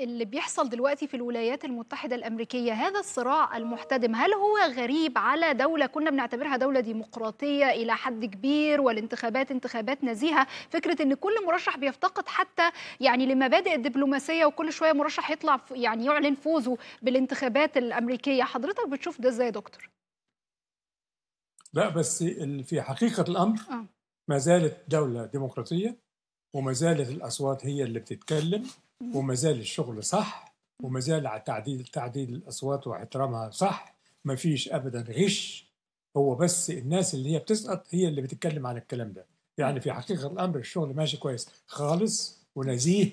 اللي بيحصل دلوقتي في الولايات المتحدة الأمريكية هذا الصراع المحتدم هل هو غريب على دولة كنا بنعتبرها دولة ديمقراطية إلى حد كبير والانتخابات انتخابات نزيهة فكرة أن كل مرشح بيفتقد حتى يعني لمبادئ الدبلوماسية وكل شوية مرشح يطلع يعني يعلن فوزه بالانتخابات الأمريكية حضرتك بتشوف ده إزاي يا دكتور؟ لا بس في حقيقة الأمر آه. ما زالت دولة ديمقراطية وما زالت الأصوات هي اللي بتتكلم وما زال الشغل صح وما زال على تعديل تعديل الاصوات واحترامها صح ما فيش ابدا غش هو بس الناس اللي هي بتسقط هي اللي بتتكلم على الكلام ده يعني في حقيقه الامر الشغل ماشي كويس خالص ونزيه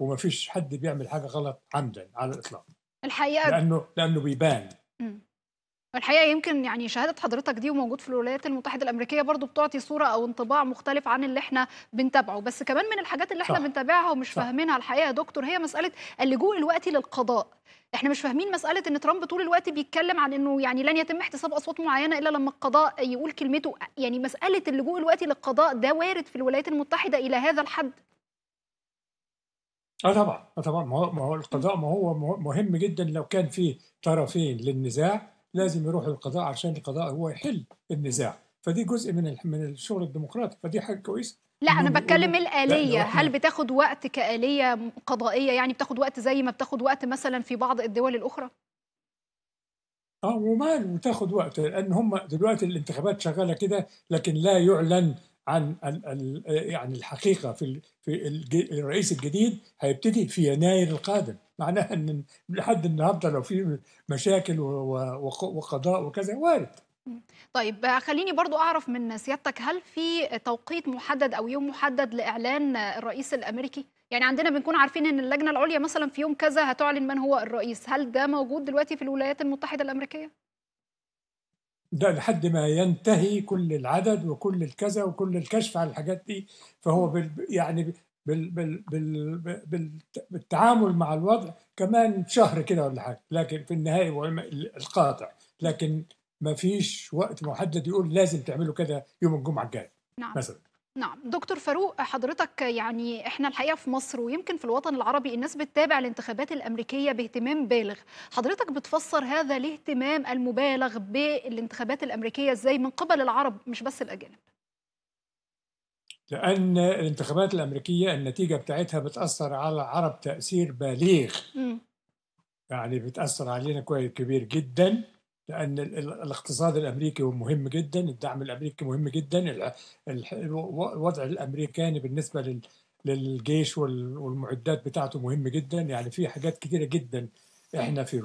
وما فيش حد بيعمل حاجه غلط عمدا على الاطلاق الحقيقه لانه لانه بيبان الحقيقه يمكن يعني شهاده حضرتك دي وموجود في الولايات المتحده الامريكيه برضو بتعطي صوره او انطباع مختلف عن اللي احنا بنتابعه بس كمان من الحاجات اللي احنا صح. بنتابعها ومش صح. فاهمينها الحقيقه يا دكتور هي مساله اللجوء الوقتي للقضاء احنا مش فاهمين مساله ان ترامب طول الوقت بيتكلم عن انه يعني لن يتم احتساب اصوات معينه الا لما القضاء يقول كلمته يعني مساله اللجوء الوقتي للقضاء ده وارد في الولايات المتحده الى هذا الحد اه طبعا اه طبعا ما هو القضاء ما هو مهم جدا لو كان في طرفين للنزاع لازم يروح للقضاء عشان القضاء هو يحل النزاع فدي جزء من من الشغل الديمقراطي فدي حاجه كويسه لا انا بتكلم الاليه هل بتاخد وقت كاليه قضائيه يعني بتاخد وقت زي ما بتاخد وقت مثلا في بعض الدول الاخرى اه ومال وتاخد وقت لان هم دلوقتي الانتخابات شغاله كده لكن لا يعلن عن يعني الحقيقه في الرئيس الجديد هيبتدي في يناير القادم معناها ان لحد النهارده لو في مشاكل وقضاء وكذا وارد طيب خليني برضو أعرف من سيادتك هل في توقيت محدد أو يوم محدد لإعلان الرئيس الأمريكي؟ يعني عندنا بنكون عارفين أن اللجنة العليا مثلا في يوم كذا هتعلن من هو الرئيس هل ده موجود دلوقتي في الولايات المتحدة الأمريكية؟ ده لحد ما ينتهي كل العدد وكل الكذا وكل الكشف على الحاجات دي فهو بال يعني بال بال بال بال بالتعامل مع الوضع كمان شهر كده ولا حاجه لكن في النهايه القاطع لكن ما فيش وقت محدد يقول لازم تعملوا كده يوم الجمعه الجاي نعم. مثلا نعم دكتور فاروق حضرتك يعني احنا الحقيقه في مصر ويمكن في الوطن العربي الناس بتتابع الانتخابات الامريكيه باهتمام بالغ حضرتك بتفسر هذا الاهتمام المبالغ بالانتخابات الامريكيه ازاي من قبل العرب مش بس الاجانب لان الانتخابات الامريكيه النتيجه بتاعتها بتاثر على العرب تاثير بالغ م. يعني بتاثر علينا كويس كبير جدا لان الاقتصاد الامريكي مهم جدا الدعم الامريكي مهم جدا الوضع الامريكاني بالنسبه للجيش والمعدات بتاعته مهم جدا يعني في حاجات كثيره جدا احنا في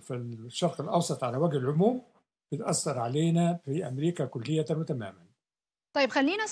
في الشرق الاوسط على وجه العموم بتاثر علينا في امريكا كليه وتماما طيب خلينا